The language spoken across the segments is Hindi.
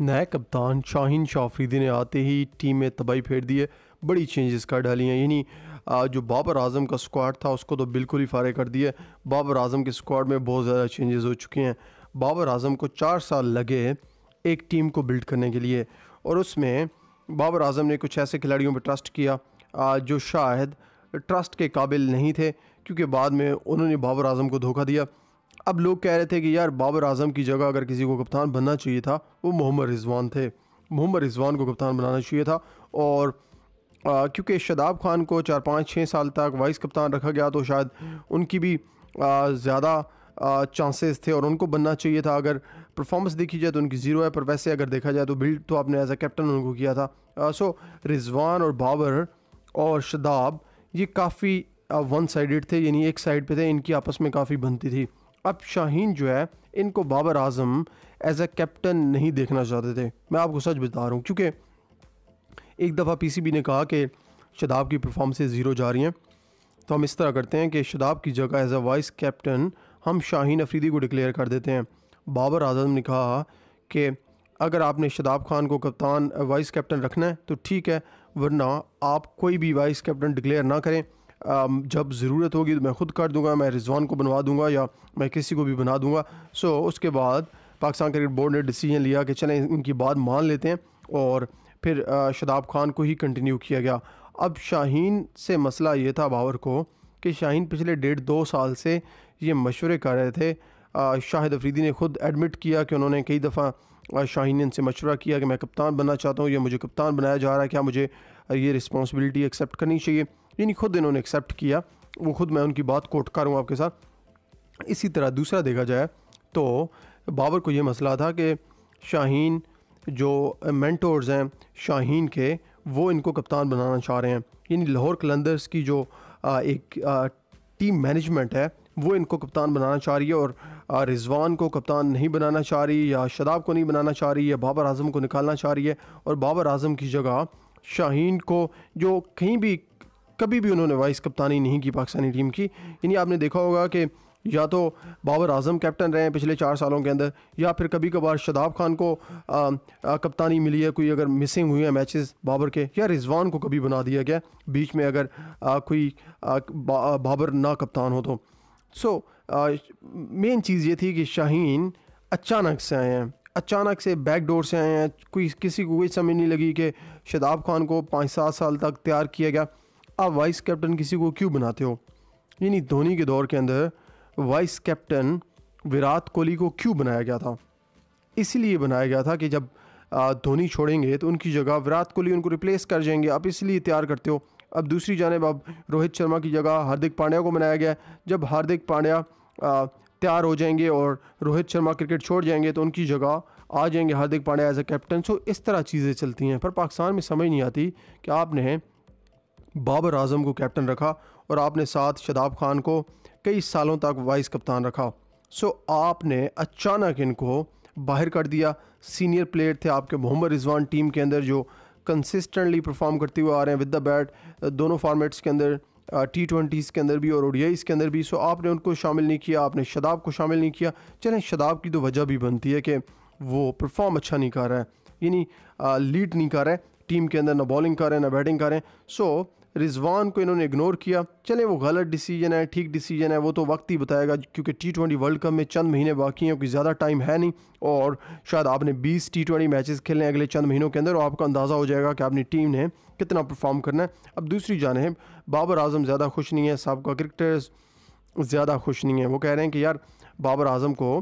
नए कप्तान शाहीन शाफरीदी ने आते ही टीम में तबाही फेर दी है बड़ी चेंजेस कर डाली हैं यानी जो बाबर आजम का स्क्वाड था उसको तो बिल्कुल ही फारे कर दिया बाबर आजम के स्क्वाड में बहुत ज़्यादा चेंजेस हो चुके हैं बाबर आजम को चार साल लगे एक टीम को बिल्ड करने के लिए और उसमें बाबर आजम ने कुछ ऐसे खिलाड़ियों पर ट्रस्ट किया जो शायद ट्रस्ट के काबिल नहीं थे क्योंकि बाद में उन्होंने बाबर आजम को धोखा दिया अब लोग कह रहे थे कि यार बाबर आजम की जगह अगर किसी को कप्तान बनना चाहिए था वो मोहम्मद रिजवान थे मोहम्मद रिजवान को कप्तान बनाना चाहिए था और क्योंकि शदाब खान को चार पाँच छः साल तक वाइस कप्तान रखा गया तो शायद उनकी भी ज़्यादा चांसेस थे और उनको बनना चाहिए था अगर परफॉर्मेंस देखी जाए तो उनकी ज़ीरो है पर वैसे अगर देखा जाए तो बिल्ड तो आपने एज ए कैप्टन उनको किया था आ, सो रिजवान और बाबर और शदाब ये काफ़ी वन साइडेड थे यानी एक साइड पे थे इनकी आपस में काफ़ी बनती थी अब शाहीन जो है इनको Babar Azam as a captain नहीं देखना चाहते थे मैं आपको सच बता रहा हूँ क्योंकि एक दफ़ा पीसीबी ने कहा कि शदाब की परफॉर्मेंसेज ज़ीरो जा रही हैं तो हम इस तरह करते हैं कि शदाब की जगह एज ए वाइस कैप्टन हम शाहीन अफरीदी को डिक्लेयर कर देते हैं बाबर आजम ने कहा कि अगर आपने शदाब खान को कप्तान वाइस कैप्टन रखना है तो ठीक है वरना आप कोई भी वाइस कैप्टन डिक्लेयर ना करें जब ज़रूरत होगी तो मैं ख़ुद कर दूंगा मैं रिजवान को बनवा दूंगा या मैं किसी को भी बना दूंगा सो उसके बाद पाकिस्तान क्रिकेट बोर्ड ने डिसीजन लिया कि चलें इनकी बात मान लेते हैं और फिर शदाब खान को ही कंटिन्यू किया गया अब शाहीन से मसला ये था बाबर को कि शाहीन पिछले डेढ़ दो साल से ये मशवरे कर रहे थे शाहिद अफरीदी ने ख़ुद एडमिट किया कि उन्होंने कई दफ़ा शाहीन ने इनसे मशवरा किया कि मैं कप्तान बनना चाहता हूँ या मुझे कप्तान बनाया जा रहा है क्या मुझे ये रिस्पॉन्सिबिलिटी एक्सेप्ट करनी चाहिए यानी खुद इन्होंने एक्सेप्ट किया वो खुद मैं उनकी बात कोट कर रहा हूँ आपके साथ इसी तरह दूसरा देखा जाए तो बाबर को ये मसला था कि शाहीन जो मैंटोर्स हैं शाहीन के वो इनको कप्तान बनाना चाह रहे हैं यानी लाहौर कलंदर्स की जो आ, एक आ, टीम मैनेजमेंट है वो इनको कप्तान बनाना चाह रही है और रिजवान को कप्तान नहीं बनाना चाह रही या शदाब को नहीं बनाना चाह रही या बाबर आजम को निकालना चाह रही है और बाबर आजम की जगह शाहीन को जो कहीं भी कभी भी उन्होंने वाइस कप्तानी नहीं की पाकिस्तानी टीम की यानी आपने देखा होगा कि या तो बाबर आजम कैप्टन रहे हैं पिछले चार सालों के अंदर या फिर कभी कभार शदाब खान को आ, आ, कप्तानी मिली है कोई अगर मिसिंग हुई है मैचेस बाबर के या रिजवान को कभी बना दिया गया बीच में अगर आ, कोई आ, बा, बाबर ना कप्तान हो तो सो मेन चीज़ ये थी कि शाहीन अचानक से आए हैं अचानक से बैक डोर से आए हैं कोई किसी को कोई समझ नहीं लगी कि शदाब खान को पाँच सात साल तक तैयार किया गया आप वाइस कैप्टन किसी को क्यों बनाते हो यानी धोनी के दौर के अंदर वाइस कैप्टन विराट कोहली को क्यों बनाया गया था इसलिए बनाया गया था कि जब धोनी छोड़ेंगे तो उनकी जगह विराट कोहली उनको रिप्लेस कर जाएंगे आप इसलिए तैयार करते हो अब दूसरी जानब अब रोहित शर्मा की जगह हार्दिक पांड्या को बनाया गया जब हार्दिक पांड्या तैयार हो जाएंगे और रोहित शर्मा क्रिकेट छोड़ जाएंगे तो उनकी जगह आ जाएंगे Hardik Pandya as a captain so इस तरह चीज़ें चलती हैं पर पाकिस्तान में समझ नहीं आती कि आपने बाबर आजम को कैप्टन रखा और आपने साथ शदाब खान को कई सालों तक वाइस कप्तान रखा सो आपने अचानक इनको बाहर कर दिया सीनियर प्लेयर थे आपके मोहम्मद रिजवान टीम के अंदर जो कंसिस्टेंटली परफॉर्म करते हुए आ रहे हैं विद द बैट दोनों फॉर्मेट्स के अंदर टी ट्वेंटीज़ के अंदर भी और ओडियाईस के अंदर भी सो आपने उनको शामिल नहीं किया आपने शदाब को शामिल नहीं किया चलें शदाब की तो वजह भी बनती है कि वो परफॉर्म अच्छा नहीं कर रहा है यानी लीड नहीं कर रहा है टीम के अंदर ना बॉलिंग करें ना बैटिंग करें सो रिजवान को इन्होंने इग्नोर किया चले वो गलत डिसीजन है ठीक डिसीजन है वो तो वक्त ही बताएगा क्योंकि टी ट्वेंटी वर्ल्ड कप में चंद महीने बाकी हैं क्योंकि ज़्यादा टाइम है नहीं और शायद आपने 20 टी ट्वेंटी मैचेस खेलने अगले चंद महीनों के अंदर और आपका अंदाज़ा हो जाएगा कि आपने टीम ने कितना परफॉर्म करना है अब दूसरी जानब बाबर आजम ज़्यादा खुश नहीं है सबका क्रिकेटर्स ज़्यादा खुश नहीं है वो कह रहे हैं कि यार बाबर आजम को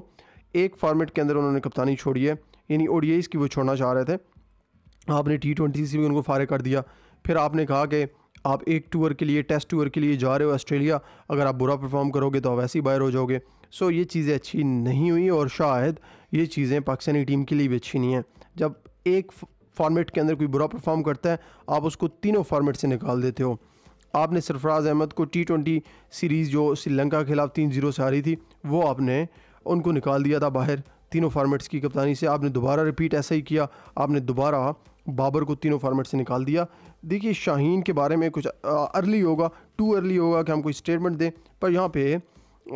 एक फॉर्मेट के अंदर उन्होंने कप्तानी छोड़ी है यानी ओ की वो छोड़ना चाह रहे थे आपने टी ट्वेंटी से भी उनको फारे कर दिया फिर आपने कहा कि आप एक टूर के लिए टेस्ट टूर के लिए जा रहे हो ऑस्ट्रेलिया अगर आप बुरा परफॉर्म करोगे तो आप वैसे ही बाहर हो जाओगे सो ये चीज़ें अच्छी नहीं हुई और शायद ये चीज़ें पाकिस्तानी टीम के लिए भी अच्छी नहीं हैं जब एक फॉर्मेट के अंदर कोई बुरा परफॉर्म करता है आप उसको तीनों फॉर्मेट से निकाल देते हो आपने सरफराज अहमद को टी ट्वेंटी सीरीज़ जो श्रीलंका के खिलाफ तीन जीरो से आ रही थी वो आपने उनको निकाल दिया था बाहर तीनों फॉर्मेट्स की कप्तानी से आपने दोबारा रिपीट ऐसा ही किया आपने दोबारा बाबर को तीनों फॉर्मेट से निकाल दिया देखिए शाहीन के बारे में कुछ अर्ली होगा टू अर्ली होगा कि हम कोई स्टेटमेंट दें पर यहाँ पे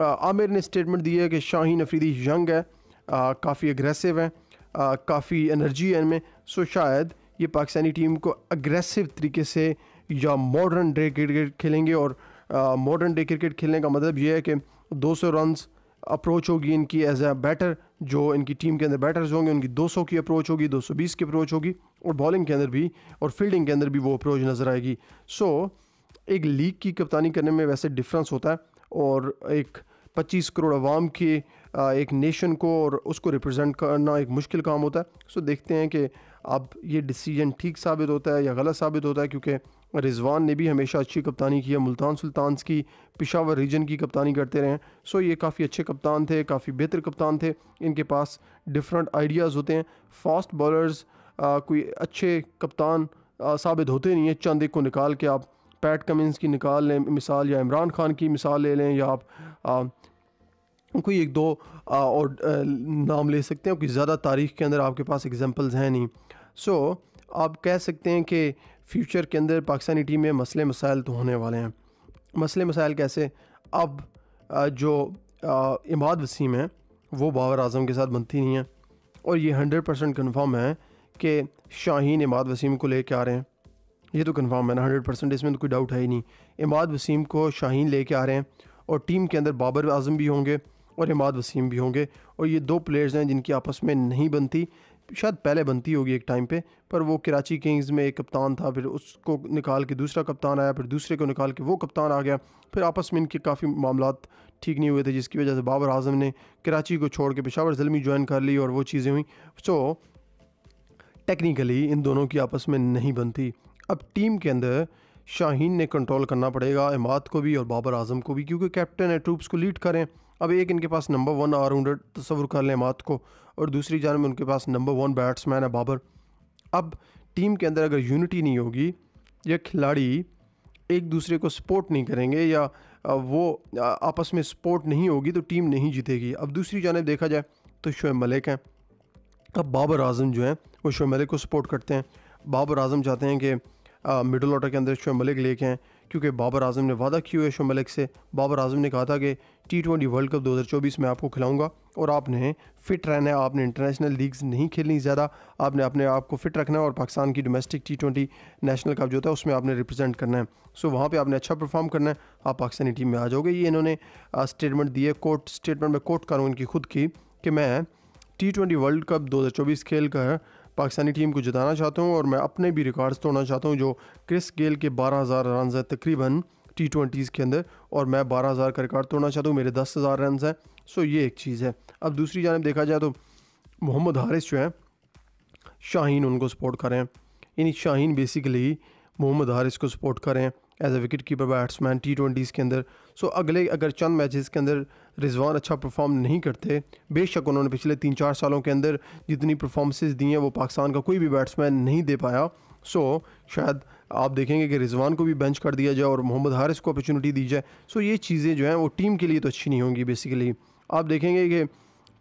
आमिर ने स्टेटमेंट दी है कि शाहीन अफरीदी यंग है काफ़ी अग्रेसिव है काफ़ी एनर्जी है इनमें सो शायद ये पाकिस्तानी टीम को अग्रेसिव तरीके से या मॉडर्न डे क्रिकेट खेलेंगे और मॉडर्न डे क्रिकेट खेलने का मतलब ये है कि 200 सौ अप्रोच होगी इनकी एज ए बैटर जो इनकी टीम के अंदर बैटर्स होंगे उनकी 200 की अप्रोच होगी 220 की अप्रोच होगी और बॉलिंग के अंदर भी और फील्डिंग के अंदर भी वो अप्रोच नज़र आएगी सो so, एक लीग की कप्तानी करने में वैसे डिफरेंस होता है और एक 25 करोड़ अवाम की एक नेशन को और उसको रिप्रेजेंट करना एक मुश्किल काम होता है सो so, देखते हैं कि अब ये डिसीजन ठीक साबित होता है या गलत साबित होता है क्योंकि रिजवान ने भी हमेशा अच्छी कप्तानी की है मुल्तान सुल्तान की पिशावर रीजन की कप्तानी करते रहे सो ये काफ़ी अच्छे कप्तान थे काफ़ी बेहतर कप्तान थे इनके पास डिफरेंट आइडियाज़ होते हैं फास्ट बॉलर्स कोई अच्छे कप्तान साबित होते नहीं हैं चंद एक को निकाल के आप पैट कमिंस की निकाल लें मिसाल या इमरान खान की मिसाल ले लें या आप आ, कोई एक दो आ, और आ, नाम ले सकते हैं क्योंकि ज़्यादा तारीख के अंदर आपके पास एग्जांपल्स हैं नहीं सो so, आप कह सकते हैं कि फ्यूचर के अंदर पाकिस्तानी टीम में मसले मसाइल तो होने वाले हैं मसले मसाइल कैसे अब जो इमाद वसीम है वो बाबर आजम के साथ बनती नहीं है और ये हंड्रेड परसेंट कन्फर्म है कि शाहीन इमाद वसीम को लेके आ रहे हैं ये तो कन्फर्म है ना हंड्रेड परसेंट इसमें तो कोई डाउट है ही नहीं इमाद वसीम को शाहीन लेके आ रहे हैं और टीम के अंदर बाबर आजम भी होंगे और इमाद वसीम भी होंगे और ये दो प्लेयर्स हैं जिनकी आपस में नहीं बनती शायद पहले बनती होगी एक टाइम पे पर वो कराची किंग्स में एक कप्तान था फिर उसको निकाल के दूसरा कप्तान आया फिर दूसरे को निकाल के वो कप्तान आ गया फिर आपस में इनके काफ़ी मामला ठीक नहीं हुए थे जिसकी वजह से बाबर आजम ने कराची को छोड़ के पेशावर जलमी ज्वाइन कर ली और वो चीज़ें हुई सो टेक्निकली इन दोनों की आपस में नहीं बनती अब टीम के अंदर शाहीन ने कंट्रोल करना पड़ेगा इमाद को भी और बाबर आजम को भी क्योंकि कैप्टन है ट्रूप्स को लीड करें अब एक इनके पास नंबर वन ऑलराउंडर तस्वुर कर लें मात को और दूसरी जानब उनके पास नंबर वन बैट्समैन है बाबर अब टीम के अंदर अगर यूनिटी नहीं होगी या खिलाड़ी एक दूसरे को सपोर्ट नहीं करेंगे या वो आपस में सपोर्ट नहीं होगी तो टीम नहीं जीतेगी अब दूसरी जानब देखा जाए तो शोएब मलिक हैं अब बाबर आजम जो हैं वो शोएब मलिक को सपोर्ट करते हैं बाबर आजम चाहते हैं कि मिडल ऑर्डर के अंदर शोएब मलिक लेके आएँ क्योंकि बाबर आजम ने वादा किया हुआ शोब मलिक से बाबर आजम ने कहा था कि टी ट्वेंटी वर्ल्ड कप 2024 में आपको खिलाऊंगा और आपने फिट रहना है आपने इंटरनेशनल लीग्स नहीं खेलनी ज़्यादा आपने अपने आप को फिट रखना है और पाकिस्तान की domestic T twenty national cup जो होता है उसमें आपने रिप्रेजेंट करना है सो वहाँ पर आपने अच्छा परफॉर्म करना है आप पाकिस्तानी टीम में आ जाओगे ये इन्होंने स्टेटमेंट दिए कोर्ट स्टेटमेंट में कोर्ट करूँ इनकी खुद की कि मैं टी ट्वेंटी वर्ल्ड कप 2024 खेल कर पाकिस्तानी टीम को जिताना चाहता हूँ और मैं अपने भी रिकॉर्ड्स तोड़ना चाहता हूँ जो क्रिस गेल के बारह हज़ार रन है तकरीबन टी ट्वेंटीज़ के अंदर और मैं बारह हज़ार का रिकॉर्ड तोड़ना चाहता हूँ मेरे दस हज़ार रन हैं सो ये एक चीज़ है अब दूसरी जानब देखा जाए तो मोहम्मद हारिस जो है शाहीन उनको सपोर्ट करें यानी शाहीन बेसिकली मोहम्मद हारिस को सपोर्ट करें as a wicket keeper batsman T twenties के अंदर सो so, अगले अगर चंद मैचेस के अंदर रिजवान अच्छा परफॉर्म नहीं करते बेशक उन्होंने पिछले तीन चार सालों के अंदर जितनी परफॉर्मेंसेज दी हैं वो पाकिस्तान का कोई भी बैट्समैन नहीं दे पाया सो so, शायद आप देखेंगे कि रिजवान को भी बेंच कर दिया जाए और मोहम्मद हारिस को अपॉर्चुनिटी दी जाए सो so, ये चीज़ें जो हैं वो टीम के लिए तो अच्छी नहीं होंगी बेसिकली आप देखेंगे कि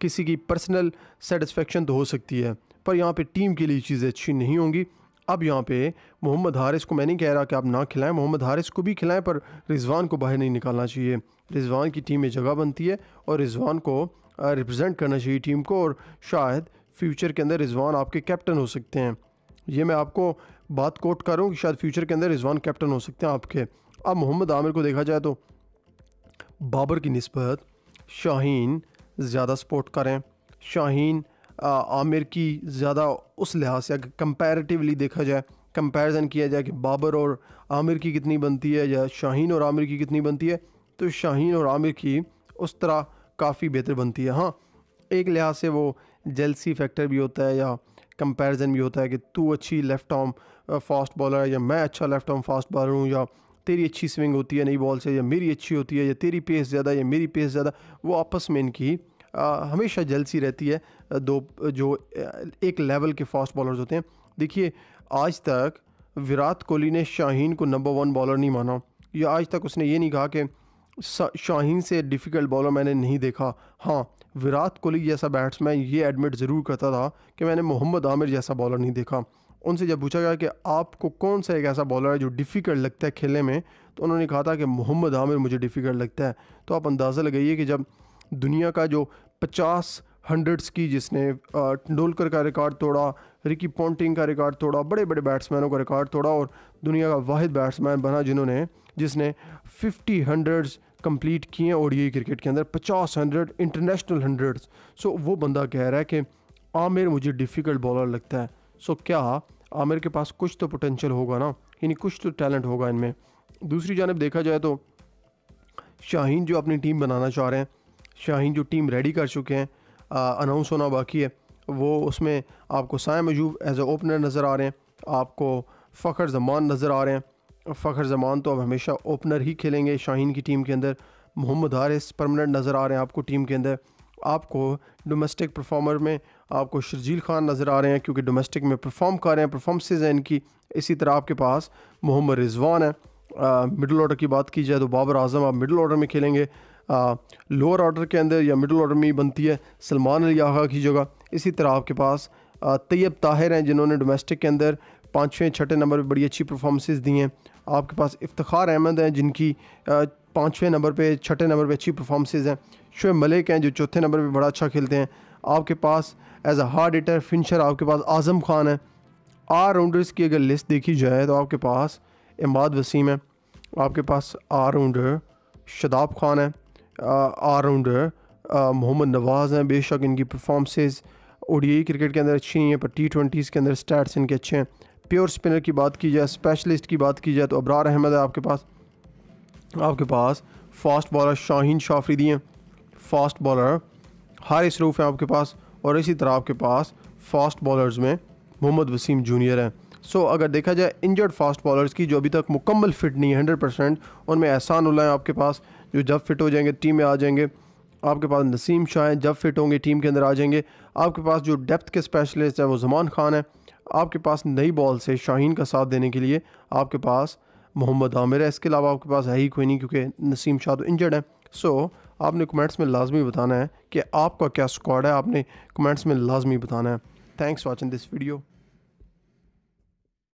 किसी की पर्सनल सेटिस्फेक्शन तो हो सकती है पर यहाँ पे टीम के लिए चीज़ें अच्छी नहीं होंगी अब यहाँ पे मोहम्मद हारिस को मैं नहीं कह रहा कि आप ना खिलाएं मोहम्मद हारिस को भी खिलाएं पर रिजवान को बाहर नहीं निकालना चाहिए रिजवान की टीम में जगह बनती है और रिजवान को रिप्रेजेंट करना चाहिए टीम को और शायद फ्यूचर के अंदर रिजवान आपके कैप्टन हो सकते हैं ये मैं आपको बात कोट करूँ कि शायद फ्यूचर के अंदर रिजवान कैप्टन हो सकते हैं आपके अब मोहम्मद आमिर को देखा जाए तो बाबर की नस्बत शाहीन ज़्यादा सपोर्ट करें शाहन आमिर की ज़्यादा उस लिहाज से अगर कंपेरेटिवली देखा जाए कंपैरिजन किया जाए कि बाबर और आमिर की कितनी बनती है या शाहीन और आमिर की कितनी बनती है तो शाहीन और आमिर की उस तरह काफ़ी बेहतर बनती है हाँ एक लिहाज से वो जेलसी फैक्टर भी होता है या कंपैरिजन भी होता है कि तू अच्छी लेफ़्ट आर्म फास्ट बॉलर है या मैं अच्छा लेफ़्ट आर्म फास्ट बॉलर हूँ या तेरी अच्छी स्विंग होती है नई बॉल से या मेरी अच्छी होती है या तेरी पेस ज़्यादा या मेरी पेस ज़्यादा वो आपस में इनकी हमेशा जलसी रहती है दो जो एक लेवल के फास्ट बॉलर्स होते हैं देखिए आज तक विराट कोहली ने शाहीन को नंबर वन बॉलर नहीं माना या आज तक उसने ये नहीं कहा कि शाहीन से डिफ़िकल्ट बॉलर मैंने नहीं देखा हाँ विराट कोहली जैसा बैट्समैन ये एडमिट ज़रूर करता था कि मैंने मोहम्मद आमिर जैसा बॉलर नहीं देखा उनसे जब पूछा गया कि आपको कौन सा एक ऐसा बॉलर है जो डिफ़िकल्ट लगता है खेलने में तो उन्होंने कहा था कि मोहम्मद आमिर मुझे डिफ़िकल्ट लगता है तो आप अंदाज़ा लगाइए कि जब दुनिया का जो पचास हंड्रेड्स की जिसने तेंडुलकर का रिकॉर्ड तोड़ा रिकी पॉन्टिंग का रिकॉर्ड तोड़ा बड़े बड़े बैट्समैनों का रिकॉर्ड तोड़ा और दुनिया का वाहिद बैट्समैन बना जिन्होंने जिसने फिफ्टी हंड्रेड्स कंप्लीट किए और ये क्रिकेट के अंदर पचास हंड्रेड इंटरनेशनल हंड्रेड्स सो वो बंदा कह रहा है कि आमिर मुझे डिफ़िकल्ट बॉलर लगता है सो क्या आमिर के पास कुछ तो पोटेंशल होगा ना यानी कुछ तो टैलेंट होगा इनमें दूसरी जानब देखा जाए तो शाहीन जो अपनी टीम बनाना चाह रहे हैं शाहीन जो टीम रेडी कर चुके हैं अनाउंस होना बाकी है वो उसमें आपको साय मजूब एज ए ओपनर नज़र आ रहे हैं आपको फ़खर जमान नज़र आ रहे हैं फ़खर जमान तो अब हमेशा ओपनर ही खेलेंगे शाहीन की टीम के अंदर मोहम्मद हारिस परमानेंट नज़र आ रहे हैं आपको टीम के अंदर आपको डोमेस्टिक परफॉर्मर में आपको शर्जील खान नज़र आ रहे हैं क्योंकि डोमेस्टिक में परफॉर्म कर रहे हैं परफॉर्मसेज हैं इनकी इसी तरह आपके पास मोहम्मद रिजवान है मिडल ऑर्डर की बात की जाए तो बाबर आजम आप मिडल ऑर्डर में खेलेंगे लोअर ऑर्डर के अंदर या मिडल ऑर्डर में बनती है सलमान अली आगा की जगह इसी तरह आपके पास तैयब ताहिर हैं जिन्होंने डोमेस्टिक के अंदर पाँचवें छठे नंबर पर बड़ी अच्छी परफॉर्मेंसेज दी हैं आपके पास इफ्तार अहमद हैं जिनकी पाँचवें नंबर पर छठे नंबर पर अच्छी परफॉर्मेंसेज हैं शुए मलिक हैं जो चौथे नंबर पर बड़ा अच्छा खेलते हैं आपके पास एज अ हार्ड एटर फिनशर आपके पास आज़म खान है आल राउंडर्स की अगर लिस्ट देखी जाए तो आपके पास इमाद वसीम है आपके पास आल राउंडर शदाब खान है राउंडर मोहम्मद नवाज़ हैं बेशक इनकी परफॉर्मेंसेज ओडीआई क्रिकेट के अंदर अच्छी नहीं है पर टी ट्वेंटीज़ के अंदर स्टैट्स इनके अच्छे हैं प्योर स्पिनर की बात की जाए स्पेशलिस्ट की बात की जाए तो अबरार अहमद है आपके पास आपके पास फास्ट बॉलर शाहीन शाफरीदी हैं फास्ट बॉलर हारिस रूफ हैं आपके पास और इसी तरह आपके पास फास्ट बॉलर्स में मोहम्मद वसीम जूनियर हैं सो so, अगर देखा जाए इंजर्ड फास्ट बॉलर्स की जो अभी तक मुकम्मल फिट नहीं है हंड्रेड परसेंट उनमें एहसान उल्ला है आपके पास जो जब फिट हो जाएंगे टीम में आ जाएंगे आपके पास नसीम शाह हैं जब फिट होंगे टीम के अंदर आ जाएंगे आपके पास जो डेप्थ के स्पेशलिस्ट हैं वो जमान खान हैं आपके पास नई बॉल से शाहीन का साथ देने के लिए आपके पास मोहम्मद आमिर है इसके अलावा आपके पास है ही कोई नहीं क्योंकि नसीम शाह तो इंजर्ड है सो so, आपने कमेंट्स में लाजमी बताना है कि आपका क्या स्क्वाड है आपने कमेंट्स में लाजमी बताना है थैंक्स वॉचिंग दिस वीडियो